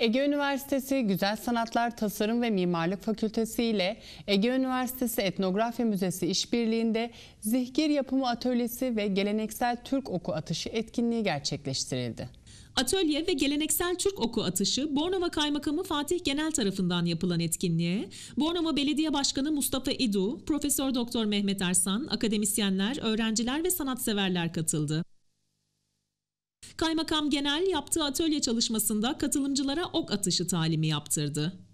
Ege Üniversitesi Güzel Sanatlar Tasarım ve Mimarlık Fakültesi ile Ege Üniversitesi Etnografya Müzesi işbirliğinde Zihgir Yapımı Atölyesi ve Geleneksel Türk Oku Atışı etkinliği gerçekleştirildi. Atölye ve geleneksel Türk oku atışı Bornova Kaymakamı Fatih Genel tarafından yapılan etkinliğe Bornova Belediye Başkanı Mustafa İdu, Profesör Doktor Mehmet Ersan, akademisyenler, öğrenciler ve sanatseverler katıldı. Kaymakam Genel yaptığı atölye çalışmasında katılımcılara ok atışı talimi yaptırdı.